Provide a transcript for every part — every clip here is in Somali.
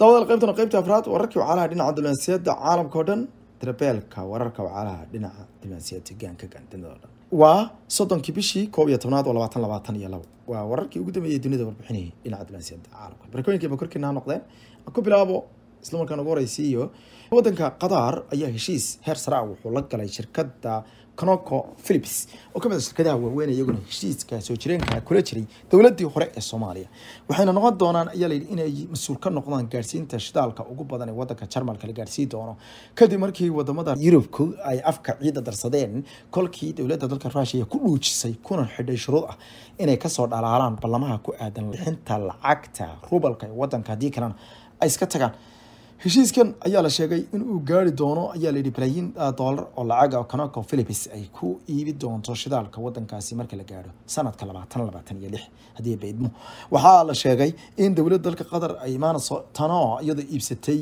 dabadeed qaybtana qaybta afraad wararkii wacaalaha dhinaca diblomaasiyadda caalamka oo dhan trabeelka wararka wacalaha dhinaca diblomaasiyadda gaanka gaandimada dhan waa soddonkii bishii koob iyo tobnaad oo labaatan labaatan iyo labo waa wararkii ugu dambeeyey dunida warbixinihii dhinaca diblomaasiyadda caalamka barkooyinkii ba korkiina ha noqdeen ku bilaabo isla markaan ugu horeysiiyo waddanka qadaar ayaa heshiis heer saraa ah wuxuu la galay shirkadda canoco philips oo kamid mid a shirkadaha waaweyn iyaguna heshiiska soo jireenka kula jiray dowladii hore ee soomaaliya waxayna noqon doonaan ayaa layidhi inay mas-uul ka noqdaan gaarsiinta shidaalka ugu badan ee wadanka jarmalka la gaarsiin doono kadib markii wadamada yurubku ay afka ciidda darsadeen kolkii dowladda dalka ruushia ku dhuujisay kuna xidhay shuruud ah inay kasoo dhalaalaan ballamaha ku aadan bixinta lacagta rubalka ee wadanka haddii kalena ay iska tagaan heshiiskan ayaa la sheegay inuu gaari doono ayaa layidhi balaayiin ah, doolar oo lacaga ah kanoko philipis ay ku iibi doonto shidaalka wadankaasi marka la gaadho sanadka labaatan labaatan iyo lix haddii baydmo waxaa la sheegay in dowladda dalka qatar ay imaanayso tanoo iyadoo iibsatay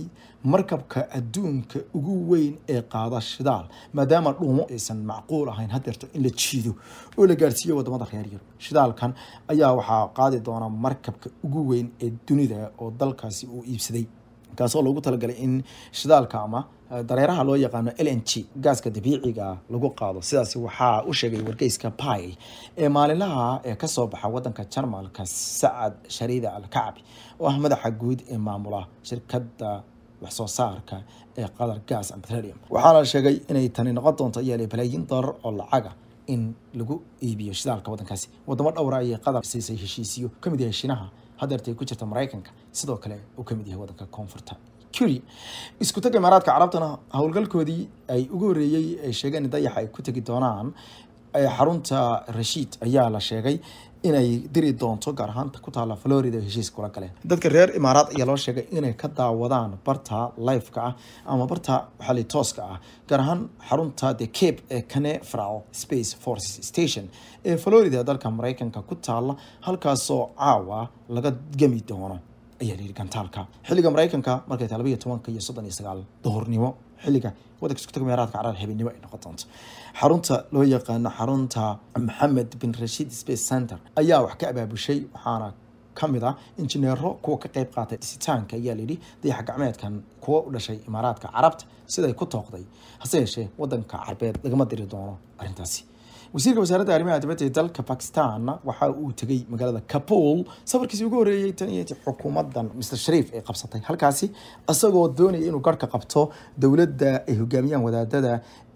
markabka adduunka ugu weyn ee qaada shidaal maadaama dhuumo aysan macquul ahayn hadeerto in la jiido oo la gaarsiiyo wadamada reeryar shidaalkan ayaa waxaa qaadi doona markabka ugu weyn ee dunida oo dalkaasi uu iibsaday kaasoo loogu talagalay in shidaalka ama eh, dareeraha loo yaqaano l n g gaaska dabiiciga lagu qaado sidaas waxaa u sheegay wargeyska pi ee maalinlaha ee kasoo baxa wadanka jarmalka sacad shariida alkacbi oo ah madaxa guud ee maamula shirkada waxsoo saarka ee qadar gas and petroleum waxaana la sheegay inay tani noqon doonto iyaale balaayin doolar ah oo lacaga in lagu iibiyo shidaalka wadankaasi wadamo dhowra ah ayay qadar siisay heshiisiyo kamid yahay shiinaha hadeerta ku jirta maraykanka sidoo kale uu kamid yahay wadanka koonfurta curie isku tagga imaaraadka carabtana howlgalkoodii ay ugu horreeyey ay sheegeen in dayaxa ay ku tegi doonaan xarunta rashiid ayaa la sheegay inay diri doonto gaar ahaan ku taala florida heshiis kula galeen dadka reer imaaraad ayaa loo sheegay inay ka daawadaan barta lifeka ah ama barta waxaali tooska ah gaar ahaan xarunta the cape ee canefaral space force station ee florida dalka maraykanka ku taala halkaasoo caawa laga gemi doono ayaa layidhi gantaalka xilliga maraykanka markay tahay labayo tobanka iyo soddon iyo sagaal duhurnimo xilliga wadanka isku taga meeraadka caraar habeenimo ay noqon doonto xarunta loo yaqaano xarunta maxamed bin rashid space center ayaa wax ka abaabushay waxaana kamid ah injineero kuwa ka qeyb qaatay dhisitaanka ayaa layidhi dayax gacmeedkan kuwa u dhashay imaaraadka carabta siday ku tooqday hase yeeshee wadanka carbeed lagama diri doono arintaasi wasiirka wasaaradda arrimaha dibadda ee dalka bakistanna waxa uu tegey magaalada kabul safarkiisi ugu horreeyey tan iyo intii xukuumaddan master shariif ay qabsatay halkaasi isagoo doonaya inuu garhka qabto dowladda ay hogaamiyaan wadaadada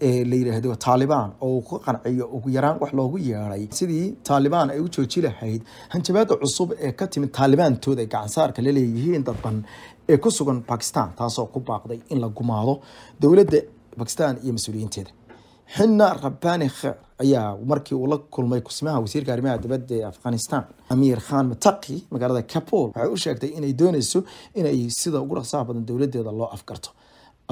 ee la yidhaahdo taalibaan oo uu ku qanciyo ugu yaraan wax loogu yeedhay sidii taalibaan ay u jooji lahayd hanjabaada cusub ee ka timid taalibaantooda ay gacansaarka la leeyihiin dadban ee ku sugan bakistan taasoo ku baaqday in la gumaado dowladda bakistan iyo mas-uuliyiinteeda xina rabani kheer ayaa markii uu la kulmay kusimaha wasiirka arrimaha dibadda ee afghanistan amiir khan mataki magaalada kabul waxay u sheegtay inay doonayso inay sida ugu dhaqsaha badan dowladeeda loo afgarto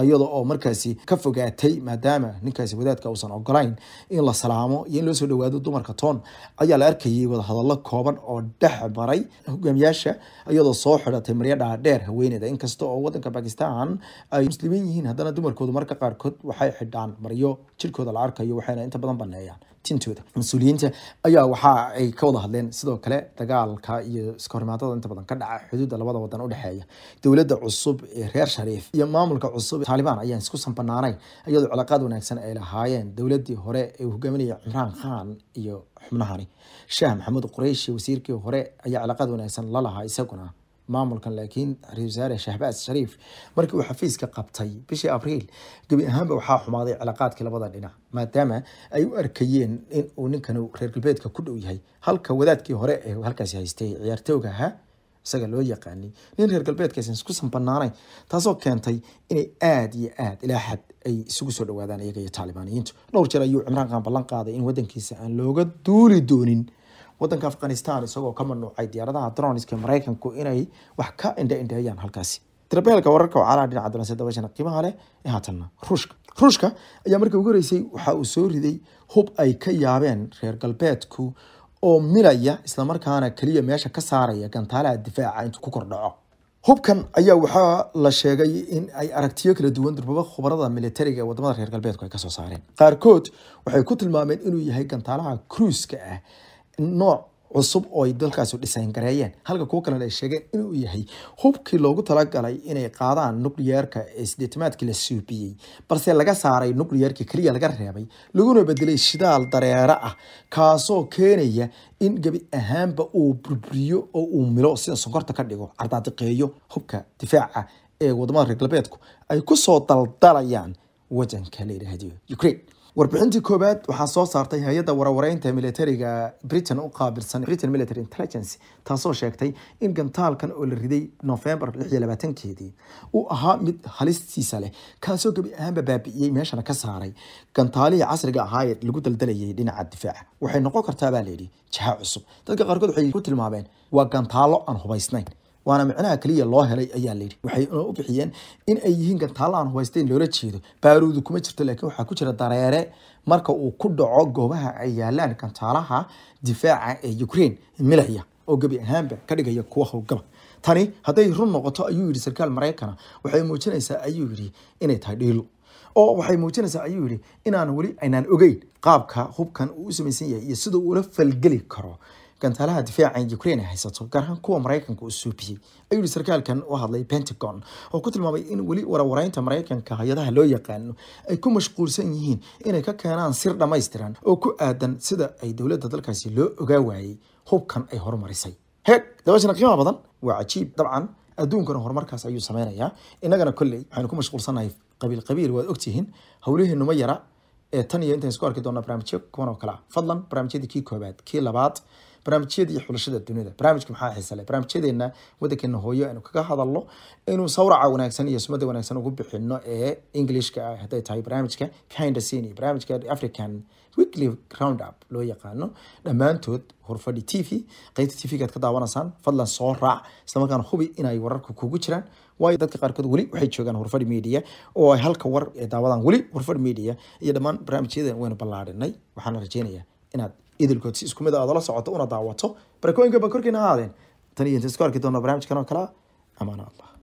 iyada oo markaasi ka fogaatay maadaama ninkaasi wadaadka uusan ogolayn in la salaamo iyo in loo soo dhawaado dumarka toon ayaa la arkayay wadahadallo kooban oo dhex maray hogaamiyaasha iyadoo soo xidhatay maryo dhaadheer haweeneyda ah, inkasta oo wadanka bakistan ay muslimiin yihiin haddana dumarkoodu marka qaarkood waxay xidhaan maryo jirkooda la arkayo waxayna inta badan banneeyaan tintooda mas-uuliyiinta ayaa waxa ay ka wada hadleen sidoo kale dagaalka iyo iskahorimaadada inta badan ka dhaca xuduudda labada wadan u dhexeeya dowladda cusub ee reer shariif iyo maamulka cusub taalibaan ayaan isku sanbanaanay iyadoo cilaaqaad wanaagsan ay lahaayeen dowladdii hore ee hogaaminaya cimraan khaan iyo xubnahani sheeh maxamuud qoreyshi wasiirkii hore ayaa cilaaqaad wanaagsan lalahaa isaguna maamulkan laakiin ra-isul wasaare shahbaas shariif markii uu xafiiska qabtay bishii abriil gebi ahaanba waxaa xumaaday cilaaqaadkii labada dhinac maadaama ay u arkayeen in uu ninkan reer galbeedka ku dhow yahay halka wadaadkii hore ee halkaasi haystay ciyaartooga ahaa isaga loo yaqaanay nin reer galbeedkaas ku sanbanaanay taasoo keentay inay aada iyo aada ilaa xad ay isugu soo dhawaadaan iyaga iyo taalibaaniyiintu dhowr jeer ayuu cimraan qaan ballan qaaday in waddankiisa aan looga duuli doonin wadanka afghanistan isagoo ka manuucay diyaaradaha dronska maraykanku inay wax ka indhaindheeyaan halkaasi darbeelka wararka calaha dhinaca danase qiimaha leh ee haatanna ruushka ruushka ayaa markii ugu horeysay waxa uu soo riday hub ay ka yaabeen reer galbeedku oo milaya islamarkaana keliya meesha ka saaraya gantaalaha difaaca intuu ku kordhaco hubkan ayaa waxaa la sheegay in ay aragtiyo kala duwan durbaba khubarada militariga ee wadamada reer galbeedku ay kasoo saareen qaarkood waxay ku tilmaameen inuu yahay gantaalaha kruiska ah nooc cusub oo ooay dalkaasu dhisayngareeyeen halka kuwo kalena ay sheegeen inuu yahay hubkii loogu talagalay inay qaadaan nucleyeerka ee sideetimaadkii la suubiyey balse laga saaray nucleyeerkii keliya laga reebay laguna bedelay shidaal dareera ah kaasoo keenaya in gebi ahaanba uu burburiyo oo uu milo sida sonkorta ka dhigo cardaadiqeeyo hubka difaaca ee wadamada reer galbeedku ay kusoo daldalayaan wadanka la yidhaahdo ukraine warbixintii koowaad waxaa soo saartay hay-adda warwareynta militariga britain u qaabilsan britain military intelligence taasoo sheegtay in gantaalkan oo la riday novembar keedii uu ahaa mid halistiisa leh kaasoo gebi ahaanba baabi'iyey meeshana ka saaray gantaalihii casriga ahaayee lagu daldalayay dhinaca difaaca waxay noqon kartaa baa layidhi jaha cusub dadka qaarkood waxay ku tilmaameen waa gantaalo aan hubaysnayn waana micnaha keliya loo helay ayaa layidhi waxay u bixiyeen in ay yihiin gantaalla aan loola jeedo baaruudu kuma jirto laakiin waxaa ku jira dareere marka uu ku dhaco goobaha ay yaalaan gantaalaha difaaca ee ukraine milaya oo gebi ahaanba ka dhigaya kuwa howlgaba tani hadday run noqoto ayuu yidhi sarkaal maraykana waxay muujinaysaa ayuu yidhi inay tahay dhiilo oo waxay muujinaysaa ayuu yidhi inaan weli aynaan ogeyn qaabka hubkan uu u samaysan yahay iyo sidau ula falgeli karo gantaalaha difaaca ukrain haysato gaar ahaan kuwa maraykanka u suubiyey ayuu yihi sarkaalkan u hadlay pentagon oo ku tilmaamay in weli warwareynta maraykanka hay-adaha loo yaqaano ay ku mashquulsan yihiin inay ka keenaan sir dhammaystiran oo ku aadan sida ay dowladda dalkaasi loo ogaa waayey hubkan ay horumarisay heeg dabaashana qiimaha badan waa cajiib dabcan adduunkana horumarkaas ayuu sameynayaa innagana kolley waxaynu ku mashquulsannahay qabiil qabiil waad ogtihiin howliheennu ma yara ee tan iyo intaan isku arki doonaa barnaamijyo kuwan oo kale ah. fadlan barnaamijyadii kii koobaad kii labaad barnaamijyada iyo xulashada dunida barnaamijka maxaa xiisale barnaamijyadeena wadankeena hooyo aynu kaga hadalno inuu sawraca wanaagsan iyo sumada wanaagsan ugu bixino ee englishka ah hadday tahay barnaamijka behind iyo barnaamijka african weekly round loo yaqaano dhammaantood horfadhi t v qaybta t v ka daawanaysaan fadlan soo raac islamarkaana hubi inay wararku kugu jiraan waayo dadka qaarkood weli waxay joogaan horfadhi media oo ay halka war ee daawadaan weli horfadhi media iyo dhammaan barnaamijyadan waynu ballaarinay waxaana rajeynayaa inaad idilkood si isku mid a ah la socoto una daawato barakooyinka baa korkeena ahaadeen tan iyo inta isku arki doona barnamijkan oo kalea amaana allah